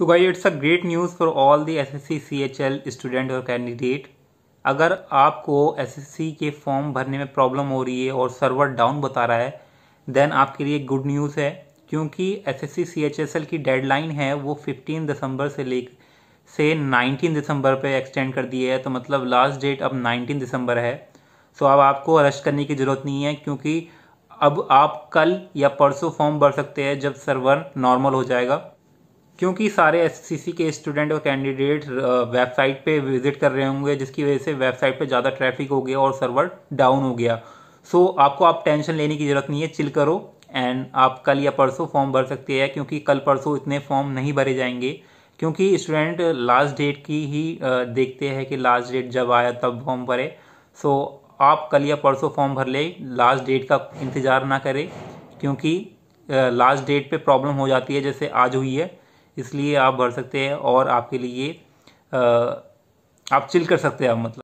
सो भाई it's a great news for all the S S C C H L student और candidate अगर आपको S S सी के form भरने में प्रॉब्लम हो रही है और सर्वर डाउन बता रहा है देन आपके लिए गुड न्यूज़ है क्योंकि S S C C H S L की डेडलाइन है वो फिफ्टीन दिसंबर से ले से नाइनटीन दिसंबर पर एक्सटेंड कर दी है तो मतलब लास्ट डेट अब नाइनटीन दिसंबर है सो अब आपको रश करने की ज़रूरत नहीं है क्योंकि अब आप कल या परसों फॉर्म भर सकते हैं जब सर्वर नॉर्मल हो जाएगा क्योंकि सारे एस के स्टूडेंट और कैंडिडेट वेबसाइट uh, पे विजिट कर रहे होंगे जिसकी वजह से वेबसाइट पे ज़्यादा ट्रैफिक हो गया और सर्वर डाउन हो गया सो so, आपको आप टेंशन लेने की ज़रूरत नहीं है चिल करो एंड आप कल या परसों फॉर्म भर सकते हैं क्योंकि कल परसों इतने फॉर्म नहीं भरे जाएंगे क्योंकि स्टूडेंट लास्ट डेट की ही uh, देखते हैं कि लास्ट डेट जब आया तब फॉर्म भरे सो so, आप कल या परसों फॉर्म भर ले लास्ट डेट का इंतज़ार ना करें क्योंकि लास्ट uh, डेट पे प्रॉब्लम हो जाती है जैसे आज हुई है इसलिए आप भर सकते हैं और आपके लिए आप चिल कर सकते हैं आप मतलब